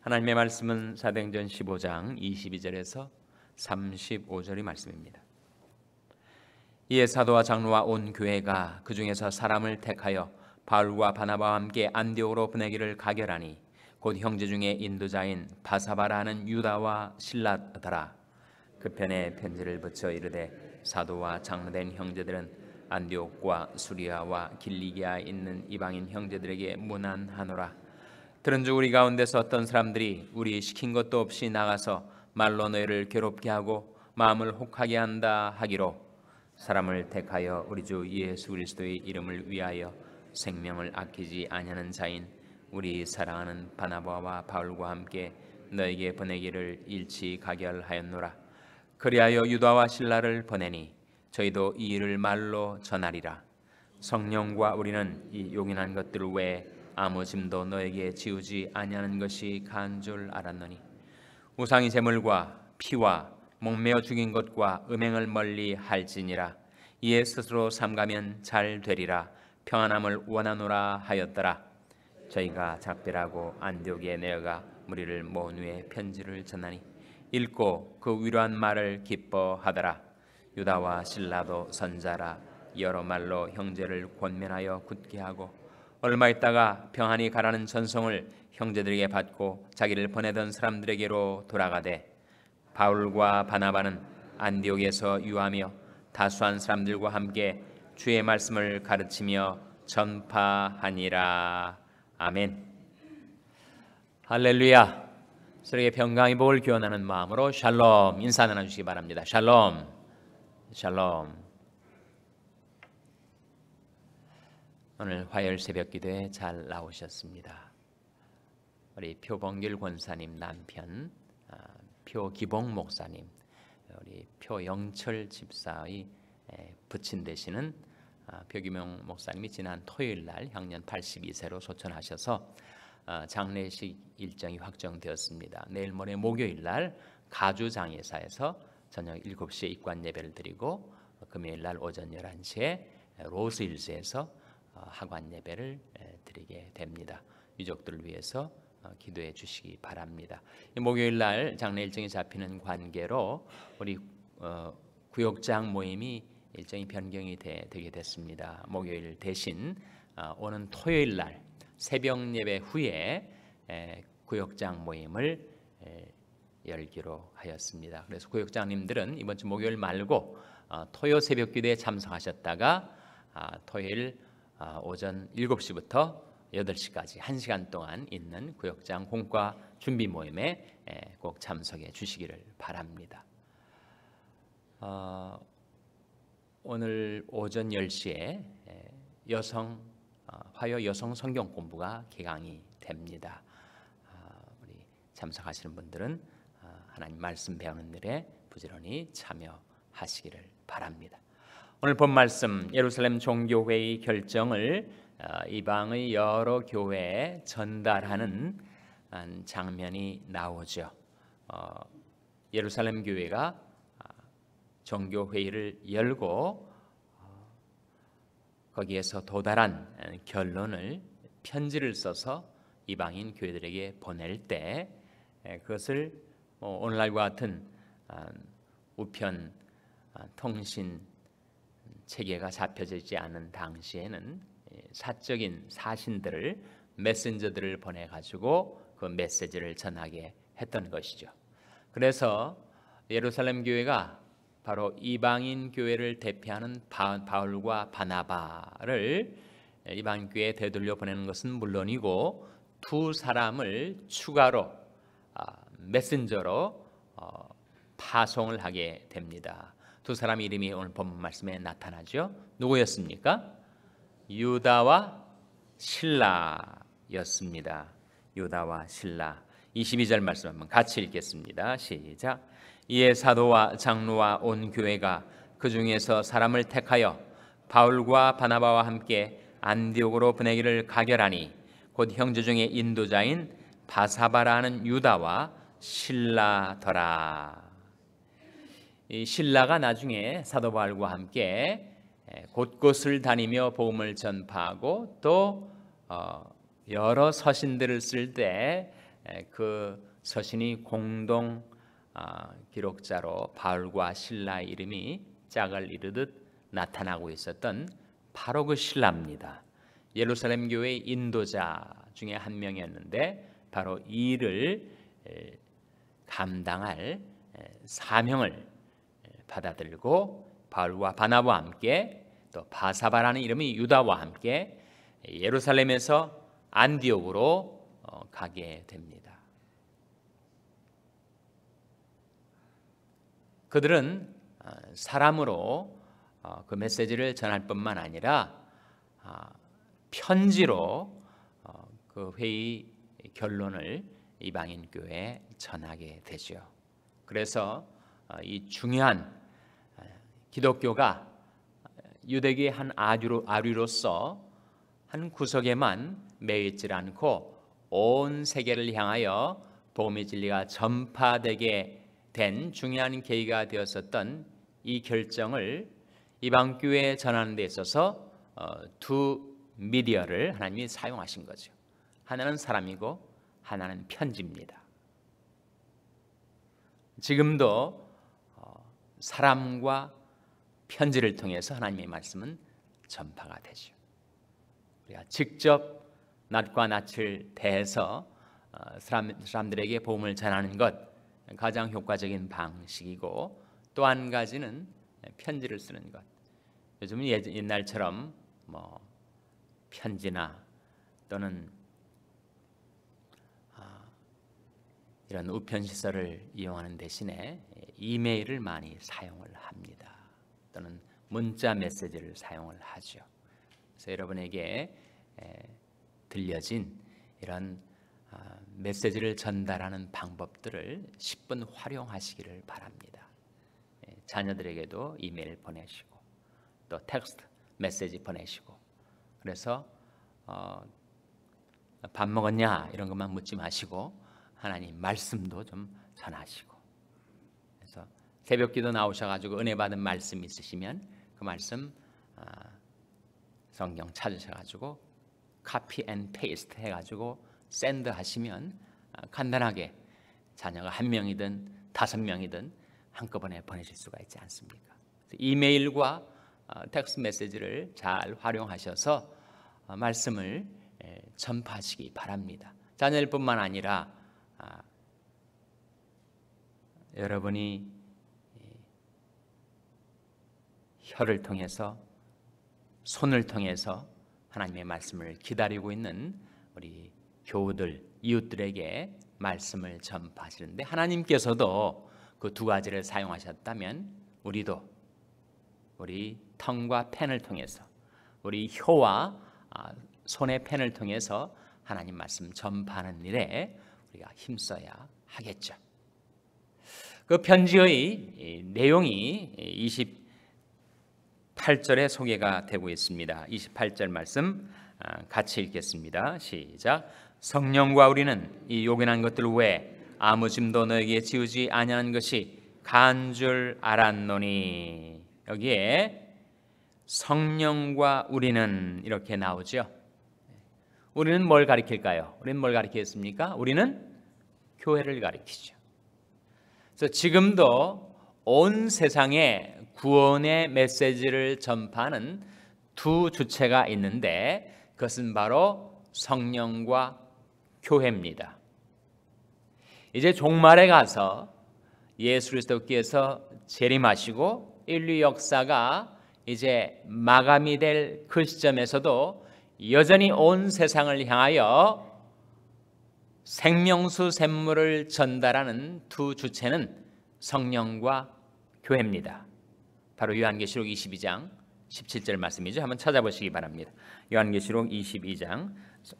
하나님의 말씀은 사도행전 15장 22절에서 35절의 말씀입니다. 이에 사도와 장로와 온 교회가 그 중에서 사람을 택하여 바울과 바나바와 함께 안디오로 보내기를 가결하니 곧 형제 중에 인도자인 바사바라 는 유다와 실라더라 그 편에 편지를 붙여 이르되 사도와 장로된 형제들은 안디옥과 수리아와 길리기아 있는 이방인 형제들에게 문안하노라 그런즉 우리 가운데서 어떤 사람들이 우리 시킨 것도 없이 나가서 말로 너희를 괴롭게 하고 마음을 혹하게 한다 하기로 사람을 택하여 우리 주 예수 그리스도의 이름을 위하여 생명을 아끼지 아니하는 자인 우리 사랑하는 바나바와 바울과 함께 너에게 보내기를 일치 가결하였노라 그리하여 유다와 신라를 보내니 저희도 이 일을 말로 전하리라 성령과 우리는 이 용인한 것들 외에 아무 짐도 너에게 지우지 아니하는 것이 간 줄 알았느니 우상의 제물과 피와 목매어 죽인 것과 음행을 멀리 할지니라 이에 스스로 삼가면 잘 되리라 평안함을 원하노라 하였더라 저희가 작별하고 안디옥에 내려가 무리를 모은 후에 편지를 전하니 읽고 그 위로한 말을 기뻐하더라 유다와 신라도 선자라 여러 말로 형제를 권면하여 굳게 하고 얼마 있다가 병한이 가라는 전송을 형제들에게 받고 자기를 보내던 사람들에게로 돌아가되 바울과 바나바는 안디옥에서 유하며 다수한 사람들과 함께 주의 말씀을 가르치며 전파하니라 아멘. 할렐루야. 서로에게 병강의 복을 기원하는 마음으로 샬롬 인사 나눠 주시기 바랍니다. 샬롬. 샬롬. 오늘 화요일 새벽 기도에 잘 나오셨습니다. 우리 표봉길 권사님 남편 아, 표기봉 목사님 우리 표영철 집사의 부친 되시는 아, 표기명 목사님이 지난 토요일 날 향년 82세로 소천하셔서 아, 장례식 일정이 확정되었습니다. 내일 모레 목요일 날 가주장례사에서 저녁 7시에 입관 예배를 드리고 금요일 날 오전 11시에 로스힐스에서 하관 어, 예배를 드리게 됩니다. 유족들을 위해서 어, 기도해 주시기 바랍니다. 목요일 날 장례 일정이 잡히는 관계로 우리 어, 구역장 모임이 일정이 변경이 되, 게 됐습니다. 목요일 대신 오는 토요일 날 새벽 예배 후에 구역장 모임을 열기로 하였습니다. 그래서 구역장님들은 이번 주 목요일 말고 토요 새벽 기도에 참석하셨다가 아, 토요일 아, 오전 7시부터 8시까지 1시간 동안 있는 구역장 공과 준비 모임에 예, 꼭 참석해 주시기를 바랍니다. 어, 오늘 오전 10시에 예, 여성 어, 화요 여성 성경 공부가 개강이 됩니다. 아, 우리 참석하시는 분들은 어, 하나님 말씀 배우는 일에 부지런히 참여하시기를 바랍니다. 오늘 본 말씀 예루살렘 종교회의 결정을 어, 이방의 여러 교회에 전달하는 장면이 나오죠. 어, 예루살렘 교회가 아, 종교회의를 열고 어, 거기에서 도달한 결론을 편지를 써서 이방인 교회들에게 보낼 때 그것을 뭐 오늘날과 같은 우편 아, 통신 체계가 잡혀져 있지 않은 당시에는 예, 사적인 사신들을 메신저들을 보내 가지고 그 메시지를 전하게 했던 것이죠. 그래서 예루살렘 교회가 바로 이방인 교회를 대표하는 바울과 바나바를 예, 이방 교회에 되돌려 보내는 것은 물론이고 두 사람을 추가로 아, 메신저로 어, 파송을 하게 됩니다. 두 사람 이름이 오늘 본문 말씀에 나타나죠. 누구였습니까? 유다와 신라였습니다. 유다와 신라. 22절 말씀 한번 같이 읽겠습니다. 시작. 이에 사도와 장로와 온 교회가 그 중에서 사람을 택하여 바울과 바나바와 함께 안디옥으로 보내기를 가결하니 곧 형제 중에 인도자인 바사바라는 유다와 신라더라. 이 신라가 나중에 사도 바울과 함께 곳곳을 다니며 복음을 전파하고 또 어, 여러 서신들을 쓸 때 그 서신이 공동 아, 기록자로 바울과 신라 이름이 짝을 이루듯 나타나고 있었던 바로 그 신라입니다. 예루살렘 교회 인도자 중에 한 명이었는데 바로 이를 감당할 사명을 받아들고 바울과 바나와 함께 또 바사바라는 이름이 유다와 함께 예루살렘에서 안디옥으로 어, 가게 됩니다. 그들은 어, 사람으로 어, 그 메시지를 전할 뿐만 아니라 아, 편지로 그 회의 결론을 이방인 교회에 전하게 되죠. 그래서 이 중요한 기독교가 유대교의 한 아류로, 아류로서 한 구석에만 매이질 않고 온 세계를 향하여 복음의 진리가 전파되게 된 중요한 계기가 되었었던 이 결정을 이방교회에 전하는 데 있어서 어, 두 미디어를 하나님이 사용하신 거죠. 하나는 사람이고 하나는 편지입니다. 지금도 어, 사람과 편지를 통해서 하나님의 말씀은 전파가 되죠. 우리가 직접 낮과 낮을 대해서 어, 사람, 사람들에게 복음을 전하는 것 가장 효과적인 방식이고 또 한 가지는 편지를 쓰는 것. 요즘은 옛날처럼 뭐 편지나 또는 아, 이런 우편 시설을 이용하는 대신에 이메일을 많이 사용을 합니다. 또는 문자 메시지를 사용을 하죠. 그래서 여러분에게 들려진 이런 아, 메시지를 전달하는 방법들을 10분 활용하시기를 바랍니다. 예, 자녀들에게도 이메일 보내시고 또 텍스트 메시지 보내시고 그래서 어, 밥 먹었냐 이런 것만 묻지 마시고 하나님 말씀도 좀 전하시고 새벽기도 나오셔가지고 은혜 받은 말씀 있으시면 그 말씀 아, 성경 찾으셔가지고 카피 앤 페이스트 해가지고 샌드 하시면 아, 간단하게 자녀가 한 명이든 다섯 명이든 한꺼번에 보내실 수가 있지 않습니까? 이메일과 텍스트 아, 메시지를 잘 활용하셔서 말씀을 예, 전파하시기 바랍니다. 자녀일뿐만 아니라 여러분이 혀를 통해서 손을 통해서 하나님의 말씀을 기다리고 있는 우리 교우들 이웃들에게 말씀을 전파하시는데 하나님께서도 그 두 가지를 사용하셨다면 우리도 우리 텅과 펜을 통해서 우리 혀와 아, 손의 펜을 통해서 하나님 말씀 전파하는 일에 우리가 힘써야 하겠죠. 그 편지의 내용이 20 8절에 소개가 되고 있습니다. 28절 말씀 아, 같이 읽겠습니다. 시작. 성령과 우리는 이 요긴한 것들 외에 아무 짐도 너에게 지우지 아니하 것이 간줄 알았노니 여기에 성령과 우리는 이렇게 나오죠. 우리는 뭘 가리킬까요? 우리는 뭘 가리키겠습니까? 우리는 교회를 가리키죠. 그래서 지금도 온 세상에 구원의 메시지를 전파하는 두 주체가 있는데 그것은 바로 성령과 교회입니다. 이제 종말에 가서 예수 그리스도께서 재림하시고 인류 역사가 이제 마감이 될 그 시점에서도 여전히 온 세상을 향하여 생명수 샘물을 전달하는 두 주체는 성령과 교회입니다. 바로 요한계시록 22장 17절 말씀이죠. 한번 찾아보시기 바랍니다. 요한계시록 22장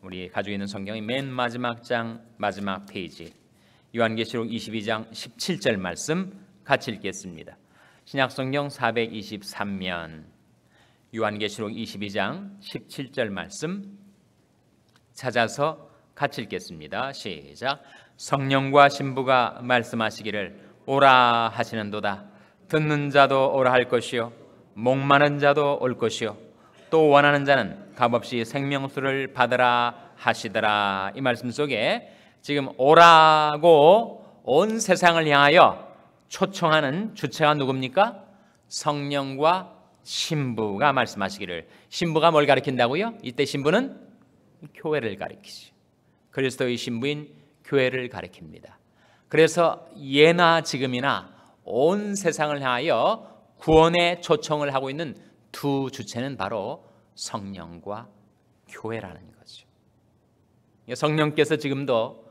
우리 가지고 있는 성경의 맨 마지막 장 마지막 페이지 요한계시록 22장 17절 말씀 같이 읽겠습니다. 신약성경 423면 요한계시록 22장 17절 말씀 찾아서 같이 읽겠습니다. 시작. 성령과 신부가 말씀하시기를 오라 하시는도다. 듣는 자도 오라 할 것이요 목마른 자도 올 것이요 또 원하는 자는 값없이 생명수를 받으라 하시더라 이 말씀 속에 지금 오라고 온 세상을 향하여 초청하는 주체가 누굽니까? 성령과 신부가 말씀하시기를 신부가 뭘 가리킨다고요? 이때 신부는 교회를 가리키죠 그리스도의 신부인 교회를 가리킵니다 그래서 예나 지금이나 온 세상을 향하여 구원의 초청을 하고 있는 두 주체는 바로 성령과 교회라는 거죠. 성령께서 지금도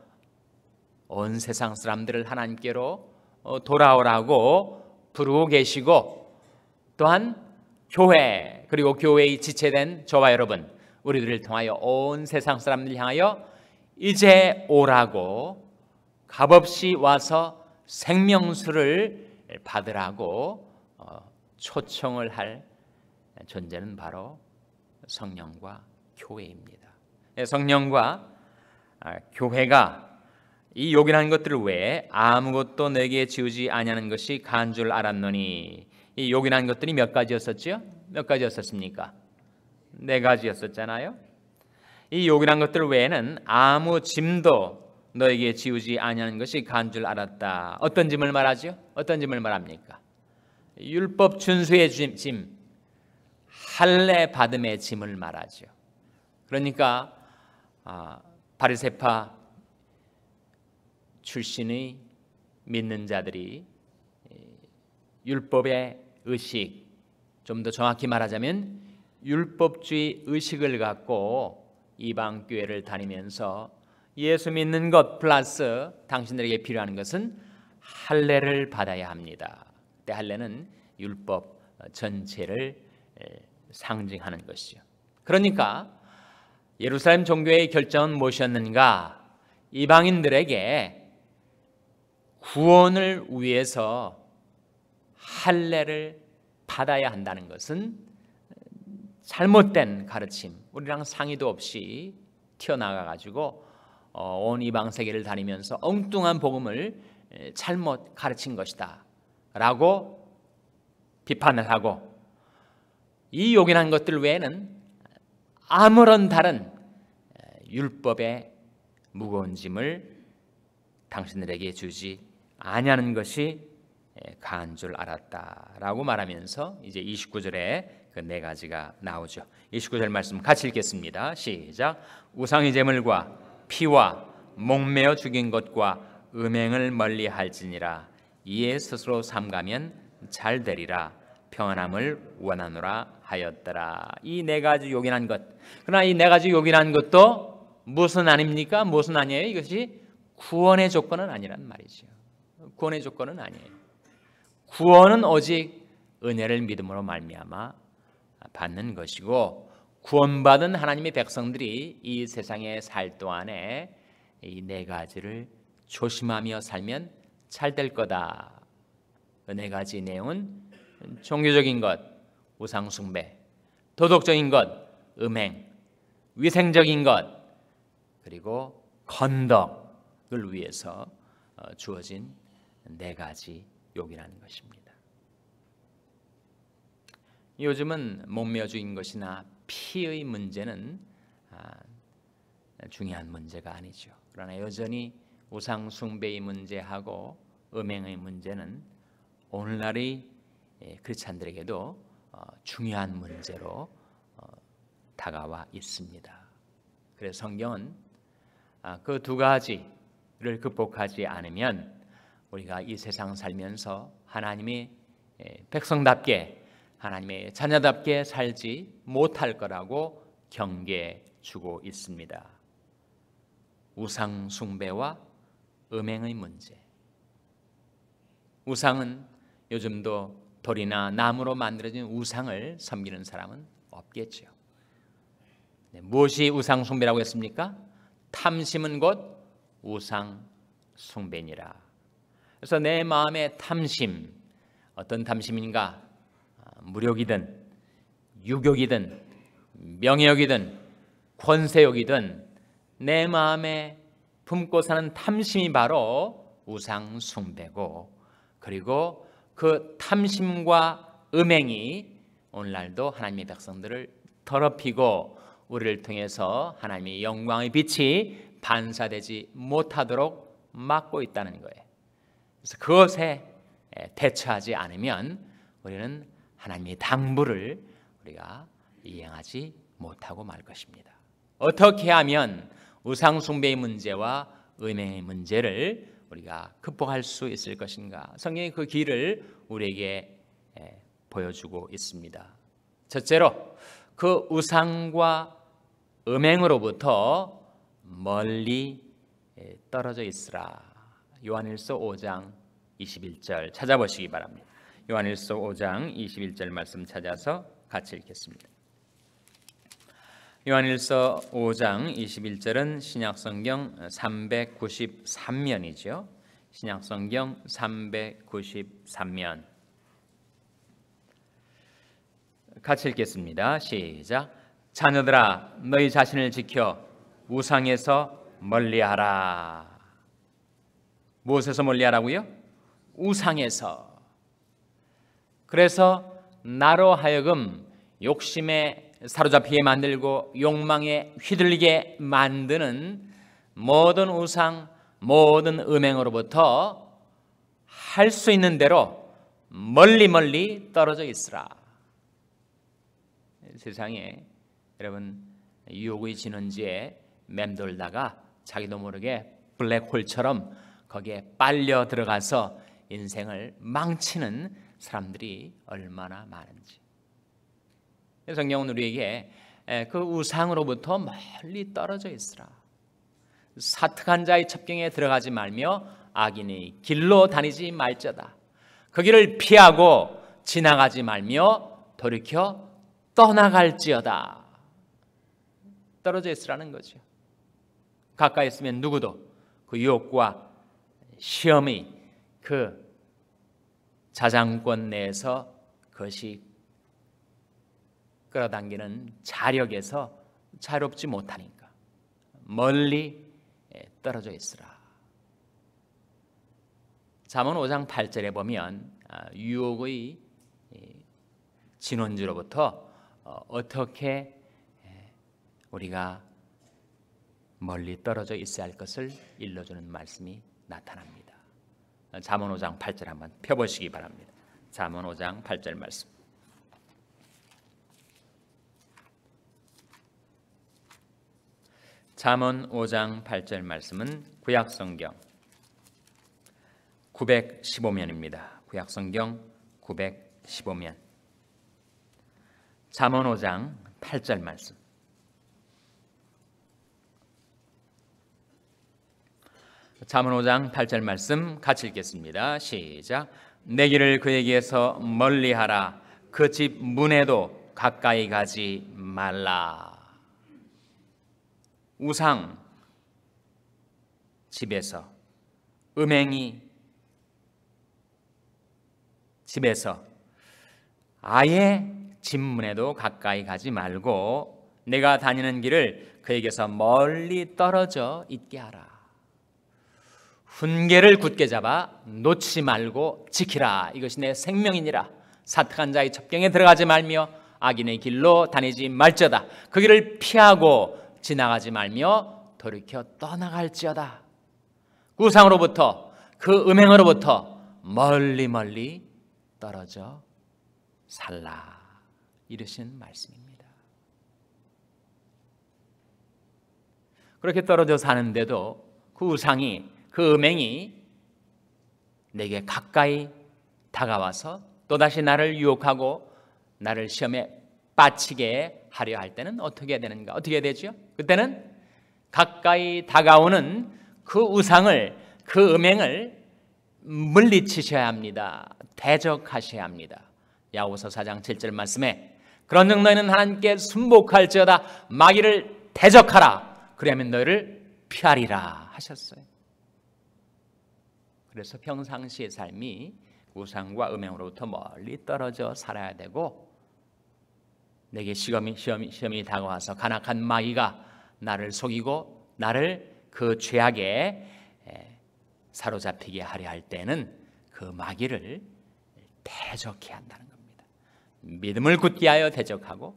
온 세상 사람들을 하나님께로 어, 돌아오라고 부르고 계시고 또한 교회 그리고 교회의 지체된 저와 여러분 우리들을 통하여 온 세상 사람들 향하여 이제 오라고 값없이 와서 생명수를 받으라고 어, 초청을 할 존재는 바로 성령과 교회입니다. 네, 성령과 아, 교회가 이 요긴한 것들 외에 아무것도 내게 지우지 아니하는 것이 간 줄 알았노니 이 요긴한 것들이 몇 가지였었지요? 몇 가지였었습니까? 네 가지였었잖아요. 이 요긴한 것들 외에는 아무 짐도 너에게 지우지 아니하는 것이 간 줄 알았다. 어떤 짐을 말하지 어떤 짐을 말합니까? 율법 준수의 짐, 할례 받음의 짐을 말하죠. 그러니까 아, 바리새파 출신의 믿는 자들이 율법의 의식, 좀 더 정확히 말하자면 율법주의 의식을 갖고 이방 교회를 다니면서 예수 믿는 것 플러스 당신들에게 필요한 것은 할례를 받아야 합니다. 때 할례는 율법 어, 전체를 상징하는 것이죠. 그러니까 예루살렘 종교의 결정은 무엇이었는가? 이방인들에게 구원을 위해서 할례를 받아야 한다는 것은 음, 잘못된 가르침, 우리랑 상의도 없이 튀어나가 가지고 어, 온 이방 세계를 다니면서 엉뚱한 복음을 잘못 가르친 것이다라고 비판을 하고 이 요긴한 것들 외에는 아무런 다른 율법의 무거운 짐을 당신들에게 주지 아니하는 것이 가한 줄 알았다라고 말하면서 이제 29절에 그 네 가지가 나오죠. 29절 말씀 같이 읽겠습니다. 시작. 우상의 제물과 피와 목매어 죽인 것과 음행을 멀리할지니라 이에 스스로 삼가면 잘 되리라 평안함을 원하노라 하였더라 이 네 가지 요긴한 것 그러나 이 네 가지 요긴한 것도 무슨 아닙니까 무슨 아니에요 이것이 구원의 조건은 아니란 말이죠 구원의 조건은 아니에요 구원은 오직 은혜를 믿음으로 말미암아 받는 것이고 구원받은 하나님의 백성들이 이 세상에 살 동안에 이 네 가지를 조심하며 살면 잘 될 거다. 그 네 가지 내용은 종교적인 것, 우상숭배, 도덕적인 것, 음행, 위생적인 것, 그리고 건덕을 위해서 어, 주어진 네 가지 욕이라는 것입니다. 요즘은 몸매주인 것이나 피의 문제는 아, 중요한 문제가 아니죠. 그러나 여전히 우상 숭배의 문제하고 음행의 문제는 오늘날의 예, 크리스찬들에게도 어, 중요한 문제로 어, 다가와 있습니다. 그래서 성경은 아, 그두 가지를 극복하지 않으면 우리가 이 세상 살면서 하나님이 예, 백성답게 하나님의 자녀답게 살지 못할 거라고 경계 해 주고 있습니다. 우상 숭배와 음행의 문제. 우상은 요즘도 돌이나 나무로 만들어진 우상을 섬기는 사람은 없겠죠. 네, 무엇이 우상 숭배라고 했습니까? 탐심은 곧 우상 숭배니라. 그래서 내 마음의 탐심 어떤 탐심인가? 무력이든 유격이든 명예욕이든 권세욕이든 내 마음에 품고 사는 탐심이 바로 우상 숭배고 그리고 그 탐심과 음행이 오늘날도 하나님의 백성들을 더럽히고 우리를 통해서 하나님의 영광의 빛이 반사되지 못하도록 막고 있다는 거예요. 그래서 그것에 대처하지 않으면 우리는 하나님의 당부를 우리가 이행하지 못하고 말 것입니다. 어떻게 하면 우상 숭배의 문제와 은행의 문제를 우리가 극복할 수 있을 것인가? 성경이 그 길을 우리에게 예, 보여주고 있습니다. 첫째로 그 우상과 음행으로부터 멀리 예, 떨어져 있으라. 요한일서 5장 21절 찾아보시기 바랍니다. 요한일서 5장 21절 말씀 찾아서 같이 읽겠습니다. 요한일서 5장 21절은 신약성경 393면이죠. 신약성경 393면 같이 읽겠습니다. 시작. 자녀들아 너희 자신을 지켜 우상에서 멀리하라. 무엇에서 멀리하라고요? 우상에서 그래서 나로 하여금 욕심에 사로잡히게 만들고 욕망에 휘둘리게 만드는 모든 우상, 모든 음행으로부터 할 수 있는 대로 멀리 멀리 떨어져 있으라. 세상에 여러분 유혹의 진원지에 맴돌다가 자기도 모르게 블랙홀처럼 거기에 빨려 들어가서 인생을 망치는 사람들이 얼마나 많은지. 성령은 우리에게 그 우상으로부터 멀리 떨어져 있으라. 사특한 자의 첩경에 들어가지 말며 악인의 길로 다니지 말자다. 그 길을 피하고 지나가지 말며 돌이켜 떠나갈지어다. 떨어져 있으라는 거죠. 가까이 있으면 누구도 그 유혹과 시험이 그 자장권 내에서 그것이 끌어당기는 자력에서 자롭지 유 못하니까 멀리 예, 떨어져 있으라. 잠언 5장 8절에 보면 아, 유혹의 예, 진원지로부터 어, 어떻게 예, 우리가 멀리 떨어져 있어야 할 것을 일러주는 말씀이 나타납니다. 잠언 5장 8절 한번 펴보시기 바랍니다. 잠언 5장 8절 말씀. 잠언 5장 8절 말씀은 구약 성경 915면입니다. 구약 성경 915면. 잠언 5장 8절 말씀. 잠언 5장 8절 말씀 같이 읽겠습니다. 시작. 내 길을 그에게서 멀리하라. 그 집 문에도 가까이 가지 말라. 우상 집에서 음행이 집에서 아예 집 문에도 가까이 가지 말고 내가 다니는 길을 그에게서 멀리 떨어져 있게 하라. 훈계를 굳게 잡아 놓지 말고 지키라 이것이 내 생명이니라 사특한 자의 첩경에 들어가지 말며 악인의 길로 다니지 말지어다 그 길을 피하고 지나가지 말며 돌이켜 떠나갈지어다 구상으로부터그 음행으로부터 멀리 멀리 떨어져 살라 이르신 말씀입니다 그렇게 떨어져 사는데도 구상이 그 음행이 내게 가까이 다가와서 또다시 나를 유혹하고 나를 시험에 빠치게 하려 할 때는 어떻게 되는가? 어떻게 되죠? 그때는 가까이 다가오는 그 우상을 그 음행을 물리치셔야 합니다. 대적하셔야 합니다. 야고보서 4장 7절 말씀에 그런즉 너희는 하나님께 순복할지어다 마귀를 대적하라 그러면 너희를 피하리라 하셨어요. 그래서 평상시의 삶이 우상과 음행으로부터 멀리 떨어져 살아야 되고 내게 시험이 시험이 시험이 다가와서 간악한 마귀가 나를 속이고 나를 그 죄악에 사로잡히게 하려 할 때는 그 마귀를 대적해야 한다는 겁니다. 믿음을 굳게 하여 대적하고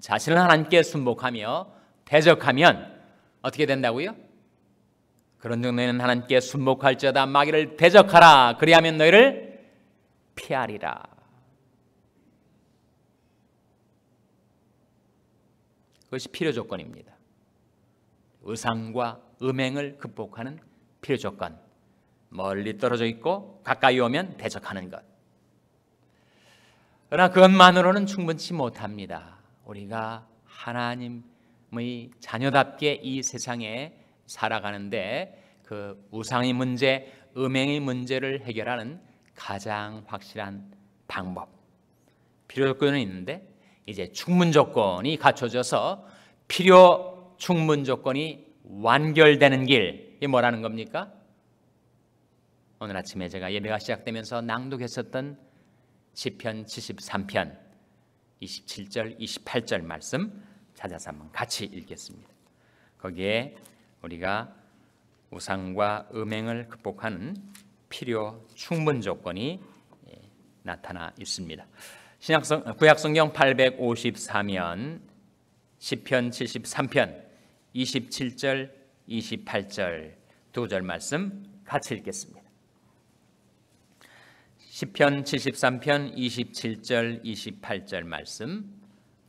자신을 하나님께 순복하며 대적하면 어떻게 된다고요? 그런즉 너희는 하나님께 순복할지어다 마귀를 대적하라 그리하면 너희를 피하리라. 그것이 필요 조건입니다. 의상과 음행을 극복하는 필요 조건. 멀리 떨어져 있고 가까이 오면 대적하는 것. 그러나 그것만으로는 충분치 못합니다. 우리가 하나님의 자녀답게 이 세상에 살아가는데 그 우상의 문제, 음행의 문제를 해결하는 가장 확실한 방법. 필요 조건은 있는데 이제 충분 조건이 갖춰져서 필요 충분 조건이 완결되는 길이 뭐라는 겁니까? 오늘 아침에 제가 예배가 시작되면서 낭독했었던 시편 73편 27절 28절 말씀 찾아서 한번 같이 읽겠습니다. 거기에 우리가 우상과 음행을 극복하는 필요 충분 조건이 예, 나타나 있습니다. 신약성 구약성경 853년 시편 73편 27절 28절 두 절 말씀 같이 읽겠습니다. 시편 73편 27절 28절 말씀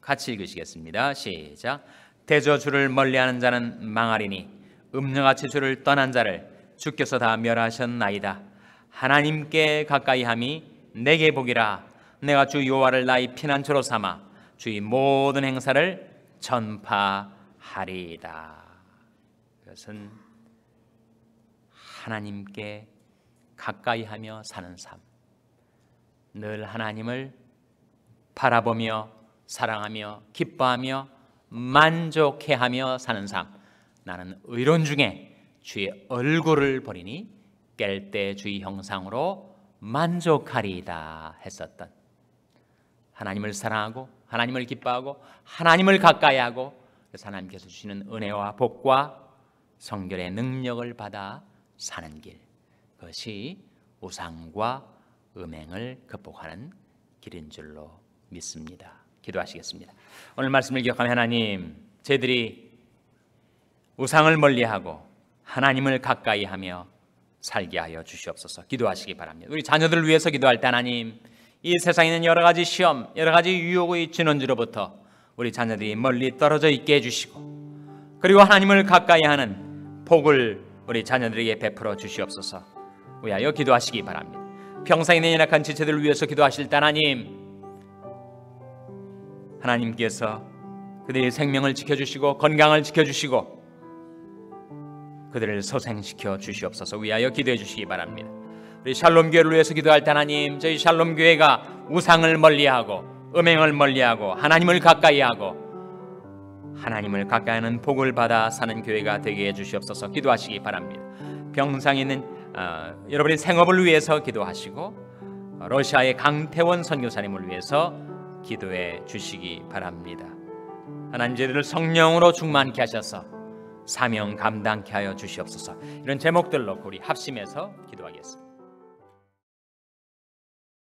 같이 읽으시겠습니다. 시작. 대저 주를 멀리하는 자는 망하리니 음녀같채 주를 떠난 자를 주께서 다 멸하셨나이다. 하나님께 가까이함이 내게 복이라. 내가 주 여호와를 나의 피난처로 삼아 주의 모든 행사를 전파하리이다. 이것은 하나님께 가까이하며 사는 삶. 늘 하나님을 바라보며 사랑하며 기뻐하며 만족해하며 사는 삶. 나는 의론 중에 주의 얼굴을 버리니 뺄때 주의 형상으로 만족하리이다 했었던 하나님을 사랑하고 하나님을 기뻐하고 하나님을 가까이하고 그래서 하나님께서 주시는 은혜와 복과 성결의 능력을 받아 사는 길 그것이 우상과 음행을 극복하는 길인 줄로 믿습니다. 기도하시겠습니다. 오늘 말씀을 기억하며 하나님, 저희들이 우상을 멀리하고 하나님을 가까이하며 살게 하여 주시옵소서. 기도하시기 바랍니다. 우리 자녀들을 위해서 기도할 때 하나님, 이 세상에 는 여러 가지 시험, 여러 가지 유혹의 진원지로부터 우리 자녀들이 멀리 떨어져 있게 해주시고, 그리고 하나님을 가까이하는 복을 우리 자녀들에게 베풀어 주시옵소서. 우리여 기도하시기 바랍니다. 평상 있는 연약한 지체들을 위해서 기도하실 때 하나님, 하나님께서 그들의 생명을 지켜주시고 건강을 지켜주시고 그들을 소생시켜 주시옵소서 위하여 기도해 주시기 바랍니다. 우리 샬롬 교회를 위해서 기도할 때 하나님 저희 샬롬 교회가 우상을 멀리하고 음행을 멀리하고 하나님을 가까이하고 하나님을 가까이하는 복을 받아 사는 교회가 되게 해 주시옵소서 기도하시기 바랍니다. 병상에 있는 어, 여러분의 생업을 위해서 기도하시고 어, 러시아의 강태원 선교사님을 위해서 기도해 주시기 바랍니다. 하나님 저희를 성령으로 충만케 하셔서 사명 감당케 하여 주시옵소서. 이런 제목들로 우리 합심해서 기도하겠습니다.